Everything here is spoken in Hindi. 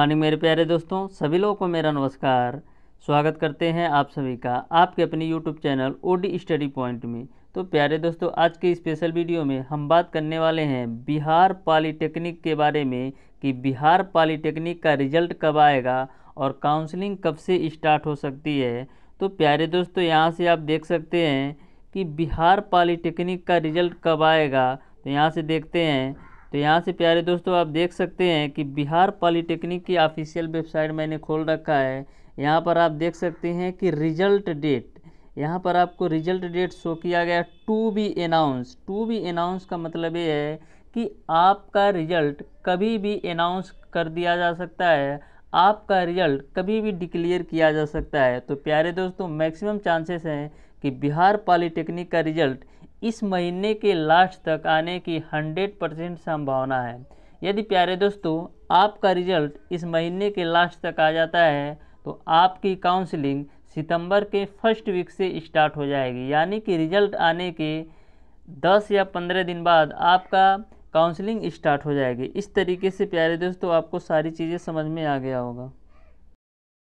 मॉर्निंग मेरे प्यारे दोस्तों सभी लोगों को मेरा नमस्कार स्वागत करते हैं आप सभी का आपके अपने YouTube channel O study point में तो प्यारे दोस्तों आज के स्पेशल वीडियो में हम बात करने वाले हैं बिहार पॉलीटेक्निक के बारे में कि बिहार पॉलीटेक्निक का रिजल्ट कब आएगा और काउंसलिंग कब से स्टार्ट हो सकती है तो प्यारे दोस्तों यहाँ से आप देख सकते हैं कि बिहार पॉलीटेक्निक का रिजल्ट कब आएगा तो यहाँ से देखते हैं तो यहाँ से प्यारे दोस्तों आप देख सकते हैं कि बिहार पॉलीटेक्निक की ऑफिशियल वेबसाइट मैंने खोल रखा है यहाँ पर आप देख सकते हैं कि रिजल्ट डेट यहाँ पर आपको रिजल्ट डेट शो किया गया to be announce to be announce का मतलब ये है कि आपका रिजल्ट कभी भी अनाउंस कर दिया जा सकता है आपका रिजल्ट कभी भी डिक्लेयर किया जा सकता है तो प्यारे दोस्तों मैक्सिमम चांसेस हैं कि बिहार पॉलीटेक्निक का रिजल्ट इस महीने के लास्ट तक आने की हंड्रेड परसेंट संभावना है यदि प्यारे दोस्तों आपका रिजल्ट इस महीने के लास्ट तक आ जाता है तो आपकी काउंसलिंग सितंबर के फर्स्ट वीक से स्टार्ट हो जाएगी यानी कि रिजल्ट आने के 10 या 15 दिन बाद आपका काउंसलिंग स्टार्ट हो जाएगी इस तरीके से प्यारे दोस्तों आपको सारी चीज़ें समझ में आ गया होगा